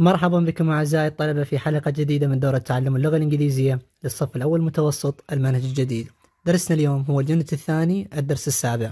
مرحبا بكم أعزائي الطلبة في حلقة جديدة من دورة تعلم اللغة الإنجليزية للصف الأول متوسط المنهج الجديد درسنا اليوم هو اليونت الثاني الدرس السابع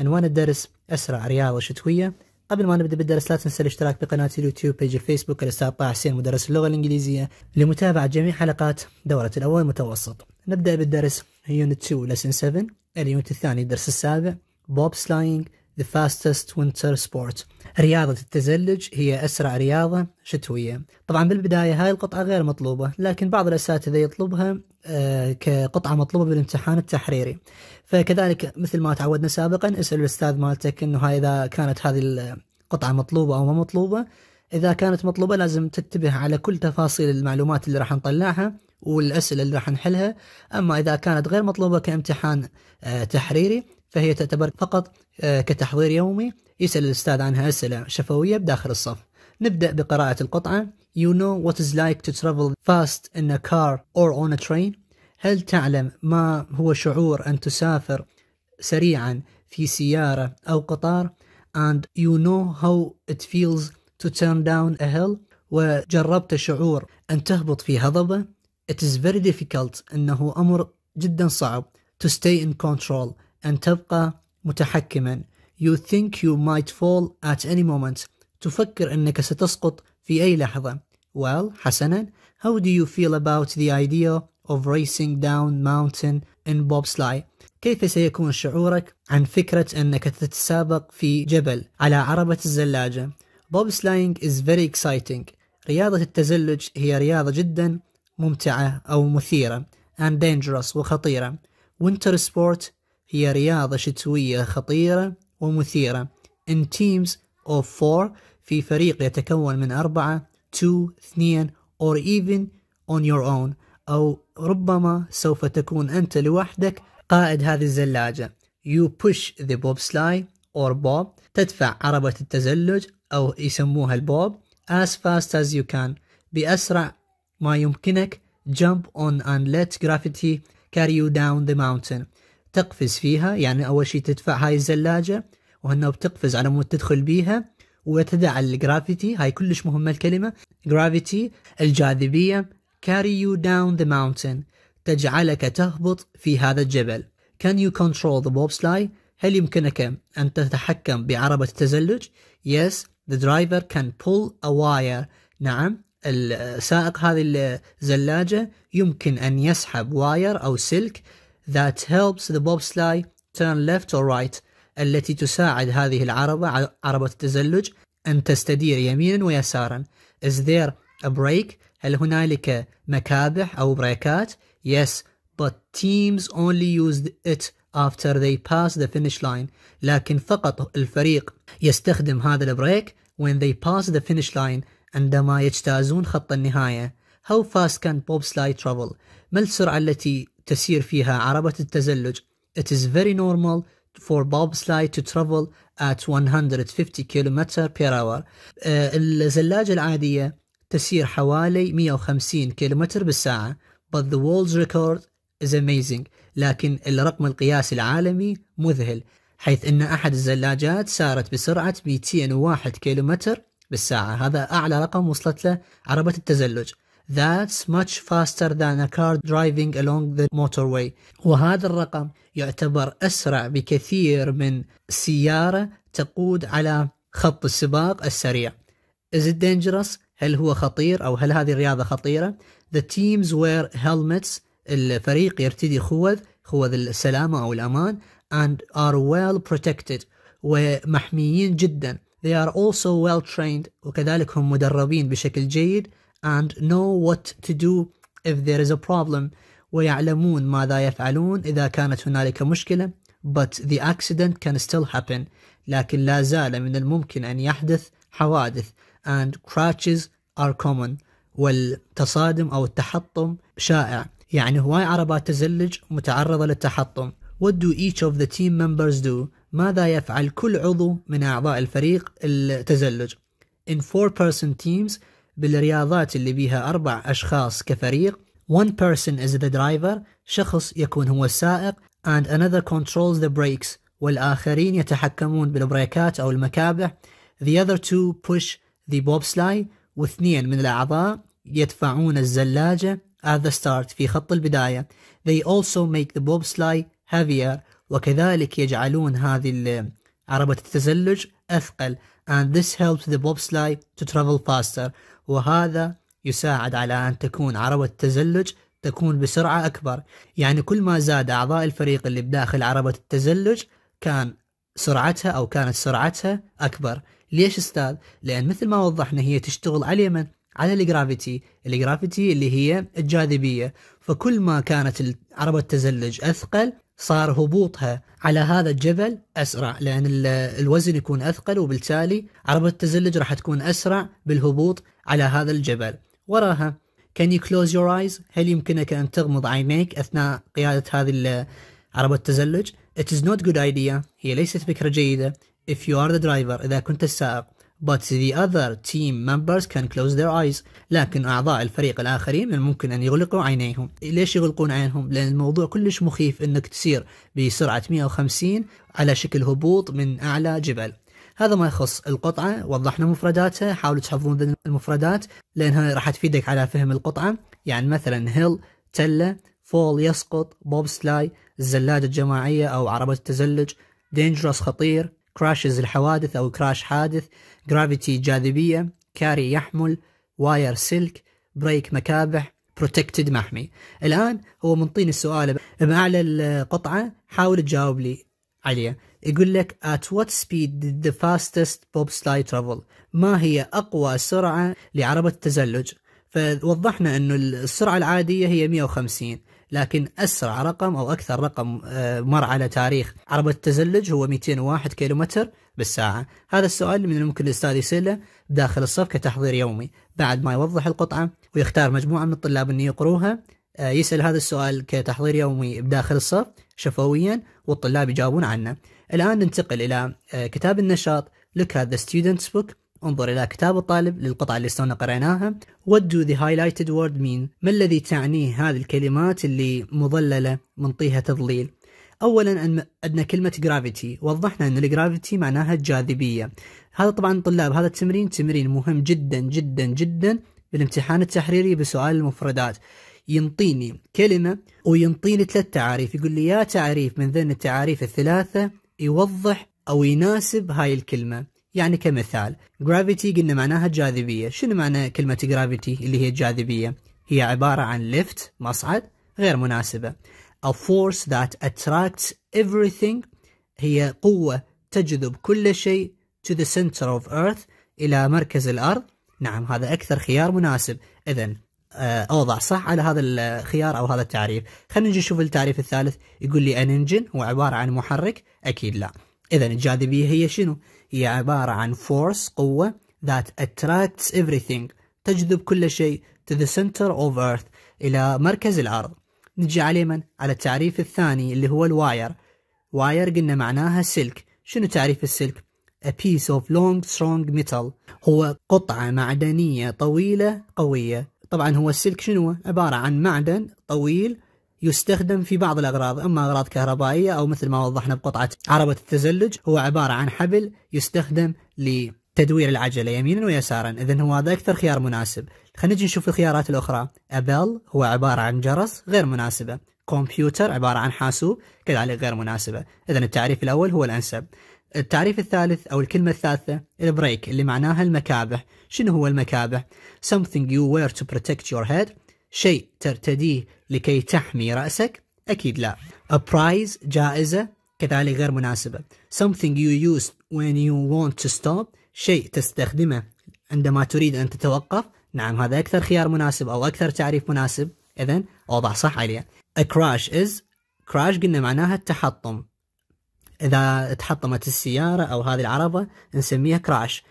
عنوان الدرس أسرع رياضة شتوية قبل ما نبدأ بالدرس لا تنسى الاشتراك بقناة اليوتيوب بيج الفيسبوك الأستاذ طه حسين مدرس اللغة الإنجليزية لمتابعة جميع حلقات دورة الأول متوسط نبدأ بالدرس يونت 2 لسن 7 اليونت الثاني الدرس السابع بوب سلاينج The Fastest Winter Sport رياضة التزلج هي أسرع رياضة شتوية طبعا بالبداية هاي القطعة غير مطلوبة لكن بعض الأساتذة يطلبها آه، كقطعة مطلوبة بالامتحان التحريري فكذلك مثل ما تعودنا سابقا اسأل الأستاذ مالتك أنه هاي إذا كانت هذه القطعة مطلوبة أو ما مطلوبة إذا كانت مطلوبة لازم تنتبه على كل تفاصيل المعلومات اللي راح نطلعها والأسئلة اللي راح نحلها أما إذا كانت غير مطلوبة كامتحان آه، تحريري فهي تعتبر فقط آه، كتحضير يومي يسأل الأستاذ عنها أسئلة شفوية بداخل الصف نبدأ بقراءة القطعة You know what is like to travel fast in a car or on a train هل تعلم ما هو شعور أن تسافر سريعا في سيارة أو قطار and you know how it feels to turn down a hill وجربت شعور أن تهبط في هضبة it is very difficult أنه أمر جدا صعب to stay in control أن تبقى متحكما You think you might fall at any moment تفكر أنك ستسقط في أي لحظة Well, حسنا How do you feel about the idea of racing down mountain in bobsleigh كيف سيكون شعورك عن فكرة أنك تتسابق في جبل على عربة الزلاجة bobsleighing is very exciting رياضة التزلج هي رياضة جدا ممتعة أو مثيرة and dangerous وخطيرة winter sport هي رياضة شتوية خطيرة ومثيرة in teams of four في فريق يتكون من أربعة two اثنين or even on your own أو ربما سوف تكون أنت لوحدك قائد هذه الزلاجة you push the bobsleigh or bob تدفع عربة التزلج أو يسموها البوب as fast as you can بأسرع ما يمكنك jump on and let gravity carry you down the mountain تقفز فيها يعني أول شيء تدفع هاي الزلاجة وهنا بتقفز على مود تدخل بيها وتدع الجرافيتي هاي كلش مهمة الكلمة جرافيتي الجاذبية carry you down the mountain تجعلك تهبط في هذا الجبل can you control the bobsleigh هل يمكنك أن تتحكم بعربة التزلج yes the driver can pull a wire نعم السائق هذه الزلاجة يمكن أن يسحب واير أو سلك that helps the bobsleigh turn left or right التي تساعد هذه العربة عربة التزلج أن تستدير يمينا ويسارا Is there a break؟ هل هنالك مكابح أو بريكات؟ Yes, but teams only use it after they pass the finish line لكن فقط الفريق يستخدم هذا البريك when they pass the finish line عندما يجتازون خط النهاية How fast can bobsleigh travel؟ ما السرعة التي تسير فيها عربة التزلج It is very normal for bobsled to travel at 150 km per hour uh, الزلاجة العادية تسير حوالي 150 كيلومتر بالساعة but the world's record is amazing لكن الرقم القياسي العالمي مذهل حيث أن أحد الزلاجات سارت بسرعة 201 كيلومتر بالساعة هذا أعلى رقم وصلت له عربة التزلج That's much faster than a car driving along the motorway. وهذا الرقم يعتبر أسرع بكثير من سيارة تقود على خط السباق السريع. Is it dangerous? هل هو خطير أو هل هذه الرياضة خطيرة؟ The teams wear helmets. الفريق يرتدي خوذ خوذ السلامة أو الأمان and are well protected ومحميين جدا they are also well trained وكذلك هم مدربين بشكل جيد and know what to do if there is a problem ويعلمون ماذا يفعلون إذا كانت هنالك مشكلة but the accident can still happen لكن لا زال من الممكن أن يحدث حوادث and crashes are common والتصادم أو التحطم شائع يعني هواي عربات تزلج متعرضة للتحطم What do each of the team members do? ماذا يفعل كل عضو من أعضاء الفريق التزلج؟ In four person teams بالرياضات اللي بيها أربع أشخاص كفريق one person is the driver شخص يكون هو السائق and another controls the brakes والآخرين يتحكمون بالبريكات أو المكابح the other two push the bobsleigh واثنين من الأعضاء يدفعون الزلاجة at the start في خط البداية they also make the bobsleigh heavier وكذلك يجعلون هذه عربة التزلج أثقل and this helps the bobsleigh to travel faster وهذا يساعد على أن تكون عروة التزلج تكون بسرعة أكبر يعني كل ما زاد أعضاء الفريق اللي بداخل عربة التزلج كان سرعتها أو كانت سرعتها أكبر ليش استاذ؟ لأن مثل ما وضحنا هي تشتغل على اليمن على الجرافيتي الجرافيتي اللي هي الجاذبية فكل ما كانت عربة التزلج أثقل صار هبوطها على هذا الجبل أسرع لأن الوزن يكون أثقل وبالتالي عربة التزلج راح تكون أسرع بالهبوط على هذا الجبل وراها Can you close your eyes هل يمكنك أن تغمض عينيك أثناء قيادة هذه عربة التزلج It is not good idea هي ليست فكرة جيدة If you are the driver إذا كنت السائق But the other team members can close their eyes لكن أعضاء الفريق الآخرين من الممكن أن يغلقوا عينيهم ليش يغلقون عينهم؟ لأن الموضوع كلش مخيف أنك تسير بسرعة 150 على شكل هبوط من أعلى جبل هذا ما يخص القطعه وضحنا مفرداتها حاولوا تحفظون المفردات لانها راح تفيدك على فهم القطعه يعني مثلا هيل تله فول يسقط بوب سلاي الزلاجه الجماعيه او عربه التزلج دينجرس خطير كراشز الحوادث او كراش حادث جرافيتي جاذبيه كاري يحمل واير سلك بريك مكابح بروتكتد محمي الان هو منطيني السؤال باعلى القطعه حاول تجاوب لي عليه يقول لك at what speed did the fastest bobsled travel ما هي أقوى سرعة لعربة التزلج فوضحنا أنه السرعة العادية هي 150 لكن أسرع رقم أو أكثر رقم آه، مر على تاريخ عربة التزلج هو 201 كيلومتر بالساعة هذا السؤال من الممكن الأستاذ يسأله داخل الصف كتحضير يومي بعد ما يوضح القطعة ويختار مجموعة من الطلاب أن يقروها آه، يسأل هذا السؤال كتحضير يومي بداخل الصف شفويا والطلاب يجاوبون عنه الآن ننتقل إلى آه، كتاب النشاط Look at the student's book انظر إلى كتاب الطالب للقطعة اللي استونا قرأناها What do the highlighted word mean ما الذي تعنيه هذه الكلمات اللي مظللة منطيها تظليل؟ اولا عندنا كلمه جرافيتي وضحنا ان الجرافيتي معناها الجاذبيه هذا طبعا طلاب هذا التمرين تمرين مهم جدا جدا جدا بالامتحان التحريري بسؤال المفردات ينطيني كلمة وينطيني ثلاث تعاريف يقول لي يا تعريف من ضمن التعاريف الثلاثة يوضح أو يناسب هاي الكلمة يعني كمثال gravity قلنا معناها جاذبية شنو معنى كلمة gravity اللي هي الجاذبية هي عبارة عن ليفت مصعد غير مناسبة a force that attracts everything هي قوة تجذب كل شيء to the center of earth إلى مركز الأرض نعم هذا أكثر خيار مناسب إذا آه، اوضع صح على هذا الخيار او هذا التعريف خلينا نجي نشوف التعريف الثالث يقول لي ان انجن هو عباره عن محرك اكيد لا اذا الجاذبيه هي شنو هي عباره عن فورس قوه ذات attracts everything تجذب كل شيء to the center of earth الى مركز الارض نجي على من على التعريف الثاني اللي هو الواير واير قلنا معناها سلك شنو تعريف السلك a piece of long strong metal هو قطعة معدنية طويلة قوية طبعا هو السلك شنو عبارة عن معدن طويل يستخدم في بعض الأغراض أما أغراض كهربائية أو مثل ما وضحنا بقطعة عربة التزلج هو عبارة عن حبل يستخدم لتدوير العجلة يمينا ويسارا إذا هو هذا أكثر خيار مناسب خلينا نجي نشوف الخيارات الأخرى أبل هو عبارة عن جرس غير مناسبة كمبيوتر عبارة عن حاسوب كذلك غير مناسبة إذا التعريف الأول هو الأنسب التعريف الثالث أو الكلمة الثالثة البريك اللي معناها المكابح شنو هو المكابح؟ something you wear to protect your head شيء ترتديه لكي تحمي رأسك أكيد لا a prize جائزة كذلك غير مناسبة something you use when you want to stop شيء تستخدمه عندما تريد أن تتوقف نعم هذا أكثر خيار مناسب أو أكثر تعريف مناسب إذا أوضح صح عليه a crash is crash قلنا معناها التحطم إذا تحطمت السيارة أو هذه العربة نسميها كراش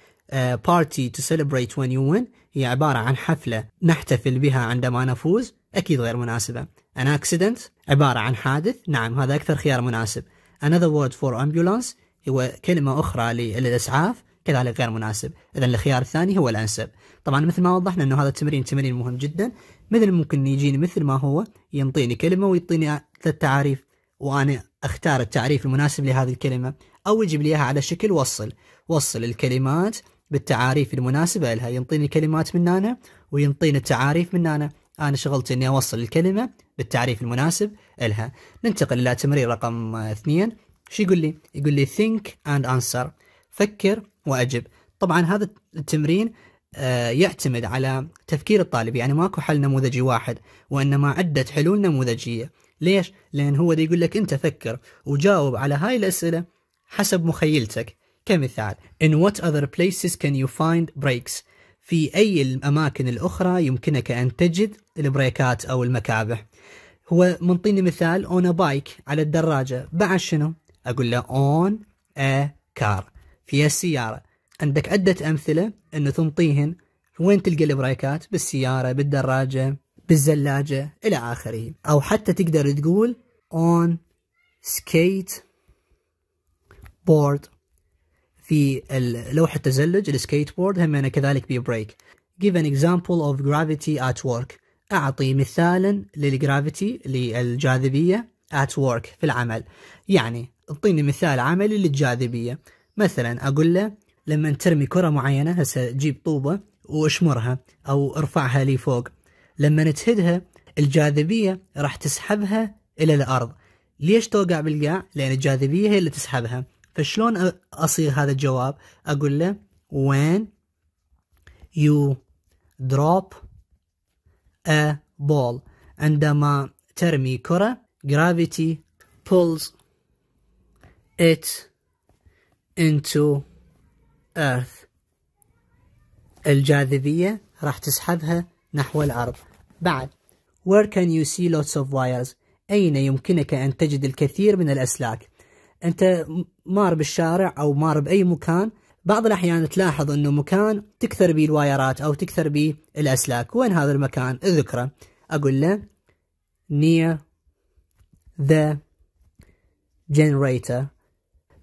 بارتي تو سيلبريت وين يو وين هي عبارة عن حفلة نحتفل بها عندما نفوز أكيد غير مناسبة an accident عبارة عن حادث نعم هذا أكثر خيار مناسب another word for ambulance هو كلمة أخرى للإسعاف كذلك غير مناسب إذا الخيار الثاني هو الأنسب طبعا مثل ما وضحنا أنه هذا التمرين تمرين مهم جدا مثل ممكن يجيني مثل ما هو ينطيني كلمة ويعطيني ثلاث تعاريف وأنا اختار التعريف المناسب لهذه الكلمة او يجيب لي اياها على شكل وصل وصل الكلمات بالتعاريف المناسبة لها ينطيني الكلمات من هنا وينطيني التعاريف من هنا أنا شغلتي إني أوصل الكلمة بالتعريف المناسب لها ننتقل إلى تمرين رقم اثنين شو يقول لي؟ يقول لي think and answer فكر وأجب طبعا هذا التمرين آه، يعتمد على تفكير الطالب يعني ماكو حل نموذجي واحد وإنما عدة حلول نموذجية ليش؟ لأن هو دي يقول لك أنت فكر وجاوب على هاي الأسئلة حسب مخيلتك كمثال In what other places can you find breaks؟ في أي الأماكن الأخرى يمكنك أن تجد البريكات أو المكابح هو منطيني مثال on a bike على الدراجة بعد شنو؟ أقول له on a car في السيارة عندك عدة أمثلة أنه تنطيهن وين تلقى البريكات بالسيارة بالدراجة بالزلاجة إلى آخره أو حتى تقدر تقول on skate board في لوحة التزلج السكيت بورد هم أنا كذلك ببريك give an example of gravity at work أعطي مثالا للجرافيتي للجاذبية at work في العمل يعني اعطيني مثال عملي للجاذبية مثلا أقول له لما ترمي كرة معينة هسه جيب طوبة واشمرها أو ارفعها لي فوق لما نتهدها الجاذبيه راح تسحبها الى الارض ليش توقع بالقاع لان الجاذبيه هي اللي تسحبها فشلون اصيغ هذا الجواب اقول له when you drop a ball عندما ترمي كرة gravity pulls it into earth الجاذبية راح تسحبها نحو الأرض بعد Where can you see lots of wires أين يمكنك أن تجد الكثير من الأسلاك أنت مار بالشارع أو مار بأي مكان بعض الأحيان تلاحظ أنه مكان تكثر به الوايرات أو تكثر به الأسلاك وين هذا المكان اذكره أقول له near the generator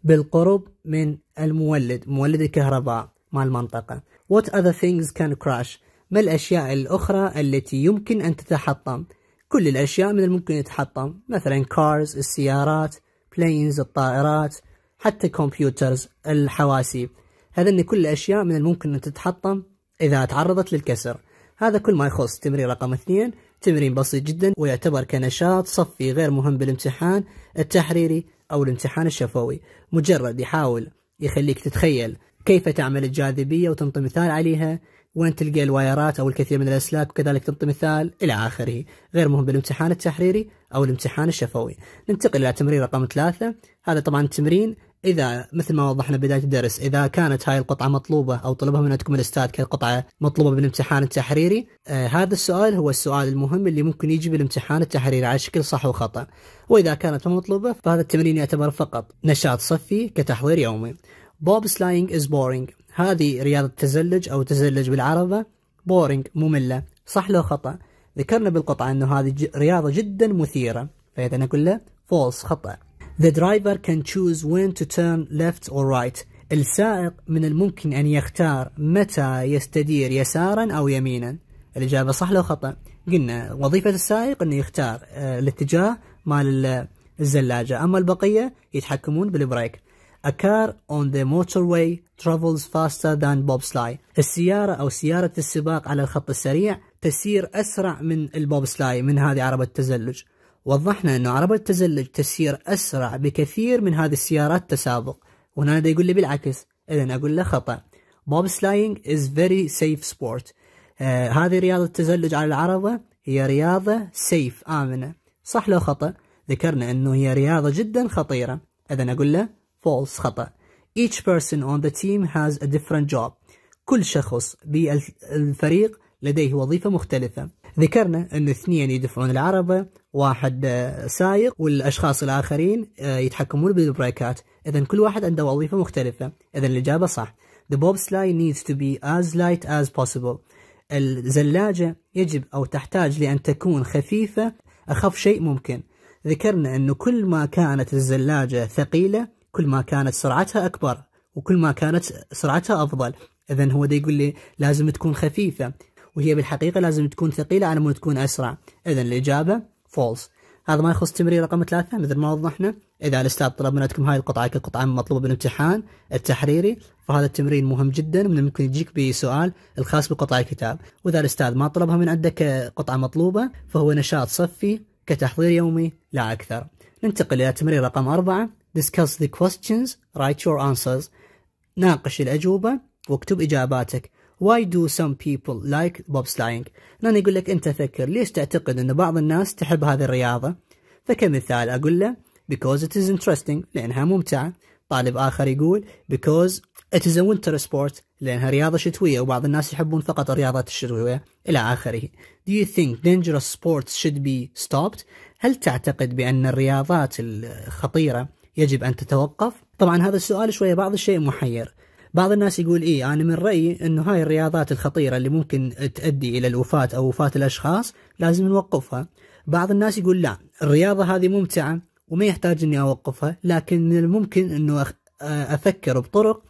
بالقرب من المولد مولد الكهرباء مال المنطقة What other things can crash ما الأشياء الأخرى التي يمكن أن تتحطم كل الأشياء من الممكن يتحطم مثلا كارز السيارات بلينز الطائرات حتى كمبيوترز الحواسيب هذا كل الأشياء من الممكن أن تتحطم إذا تعرضت للكسر هذا كل ما يخص تمرين رقم اثنين تمرين بسيط جدا ويعتبر كنشاط صفي غير مهم بالامتحان التحريري أو الامتحان الشفوي مجرد يحاول يخليك تتخيل كيف تعمل الجاذبية وتنطي مثال عليها وين تلقى الوايرات او الكثير من الاسلاك وكذلك تعطي مثال الى اخره، غير مهم بالامتحان التحريري او الامتحان الشفوي. ننتقل الى تمرين رقم ثلاثه، هذا طبعا التمرين اذا مثل ما وضحنا بدايه الدرس اذا كانت هاي القطعه مطلوبه او طلبها من عندكم الاستاذ كقطعه مطلوبه بالامتحان التحريري آه هذا السؤال هو السؤال المهم اللي ممكن يجي بالامتحان التحريري على شكل صح وخطا واذا كانت مطلوبه فهذا التمرين يعتبر فقط نشاط صفي كتحضير يومي بوب سلاينج از بورينج هذه رياضة تزلج أو تزلج بالعربة بورينج مملة صح لو خطأ ذكرنا بالقطعة أنه هذه رياضة جدا مثيرة فإذا أقول له فولس خطأ The driver can choose when to turn left or right السائق من الممكن أن يختار متى يستدير يسارا أو يمينا الإجابة صح لو خطأ قلنا وظيفة السائق أنه يختار آه، الاتجاه مال الزلاجة أما البقية يتحكمون بالبريك A car on the motorway travels faster than bobsleigh. السيارة أو سيارة السباق على الخط السريع تسير أسرع من البوبسلاي من هذه عربة التزلج. وضحنا أنه عربة التزلج تسير أسرع بكثير من هذه السيارات تسابق. وهنا يقول لي بالعكس، إذا أقول له خطأ. Bobsleighing is very safe sport. آه هذه رياضة التزلج على العربة هي رياضة سيف آمنة. صح لو خطأ؟ ذكرنا أنه هي رياضة جدا خطيرة. إذا أقول له false خطأ each person on the team has a different job كل شخص بالفريق لديه وظيفة مختلفة ذكرنا أن اثنين يدفعون العربة واحد سايق والأشخاص الآخرين آه، يتحكمون بالبريكات إذا كل واحد عنده وظيفة مختلفة إذا الإجابة صح The bobsleigh needs to be as light as possible الزلاجة يجب أو تحتاج لأن تكون خفيفة أخف شيء ممكن ذكرنا أنه كل ما كانت الزلاجة ثقيلة كل ما كانت سرعتها أكبر وكل ما كانت سرعتها أفضل إذا هو دا يقول لي لازم تكون خفيفة وهي بالحقيقة لازم تكون ثقيلة على مود تكون أسرع إذا الإجابة فولس هذا ما يخص تمرين رقم ثلاثة مثل ما وضحنا إذا الأستاذ طلب منكم هاي القطعة كقطعة مطلوبة بالامتحان التحريري فهذا التمرين مهم جدا من الممكن يجيك بسؤال الخاص بقطع الكتاب وإذا الأستاذ ما طلبها من عندك قطعة مطلوبة فهو نشاط صفي كتحضير يومي لا أكثر ننتقل إلى تمرين رقم أربعة discuss the questions write your answers ناقش الأجوبة واكتب إجاباتك Why do some people like bobsleighing؟ لأن يقول لك أنت فكر ليش تعتقد أن بعض الناس تحب هذه الرياضة؟ فكمثال أقول له because it is interesting لأنها ممتعة طالب آخر يقول because it is a winter sport لأنها رياضة شتوية وبعض الناس يحبون فقط الرياضات الشتوية إلى آخره Do you think dangerous sports should be stopped؟ هل تعتقد بأن الرياضات الخطيرة يجب أن تتوقف؟ طبعا هذا السؤال شوية بعض الشيء محير بعض الناس يقول إيه أنا من رأيي أنه هاي الرياضات الخطيرة اللي ممكن تؤدي إلى الوفاة أو وفاة الأشخاص لازم نوقفها بعض الناس يقول لا الرياضة هذه ممتعة وما يحتاج أني أوقفها لكن من الممكن أنه أفكر بطرق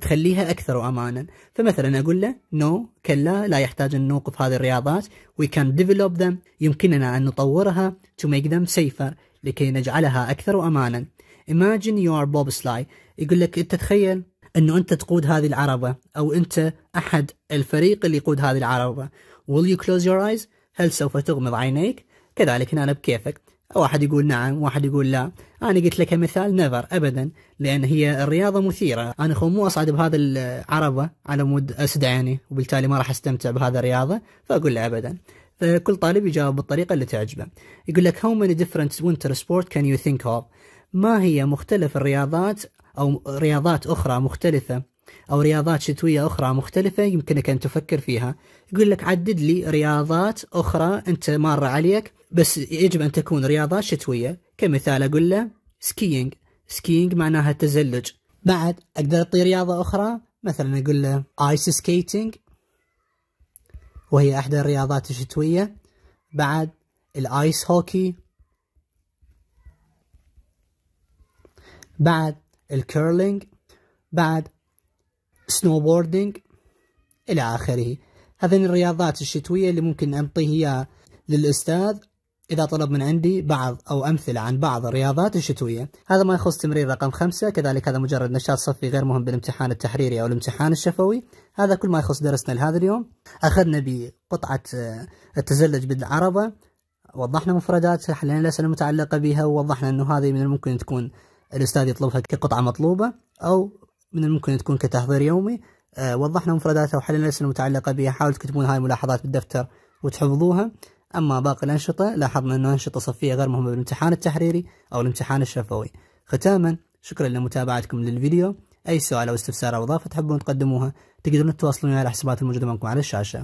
تخليها أكثر أمانا فمثلا أقول له نو no, كلا لا يحتاج أن نوقف هذه الرياضات we can develop them يمكننا أن نطورها to make them safer لكي نجعلها أكثر أمانا imagine you are Bob سلاي يقول لك انت تخيل انه انت تقود هذه العربه او انت احد الفريق اللي يقود هذه العربه will you close your eyes هل سوف تغمض عينيك كذلك هنا بكيفك واحد يقول نعم واحد يقول لا انا قلت لك مثال نيفر ابدا لان هي الرياضه مثيره انا خو مو اصعد بهذا العربه على مود اسد عيني وبالتالي ما راح استمتع بهذا الرياضه فاقول له ابدا فكل طالب يجاوب بالطريقه اللي تعجبه يقول لك how many different winter sport can you think of ما هي مختلف الرياضات أو رياضات أخرى مختلفة أو رياضات شتوية أخرى مختلفة يمكنك أن تفكر فيها يقول لك عدد لي رياضات أخرى أنت مارة عليك بس يجب أن تكون رياضات شتوية كمثال أقول له سكينج سكينج معناها التزلج بعد أقدر أعطي رياضة أخرى مثلا أقول له آيس سكيتنج وهي أحد الرياضات الشتوية بعد الآيس هوكي بعد الكيرلينج بعد سنوبوردينج إلى آخره هذه الرياضات الشتوية اللي ممكن أنطيه إياها للأستاذ إذا طلب من عندي بعض أو أمثلة عن بعض الرياضات الشتوية هذا ما يخص تمرين رقم خمسة كذلك هذا مجرد نشاط صفي غير مهم بالامتحان التحريري أو الامتحان الشفوي هذا كل ما يخص درسنا لهذا اليوم أخذنا بقطعة آه، التزلج بالعربة وضحنا مفرداتها حلينا الأسئلة المتعلقة بها ووضحنا أنه هذه من الممكن تكون الاستاذ يطلبها كقطعه مطلوبه او من الممكن أن تكون كتحضير يومي آه، وضحنا مفرداتها وحللنا الأسئلة المتعلقة بها حاولوا تكتبون هاي الملاحظات بالدفتر وتحفظوها أما باقي الأنشطة لاحظنا أنه أنشطة صفية غير مهمة بالامتحان التحريري أو الامتحان الشفوي ختاما شكرا لمتابعتكم للفيديو أي سؤال أو استفسار أو إضافة تحبون تقدموها تقدرون تتواصلون على الحسابات الموجودة معكم على الشاشة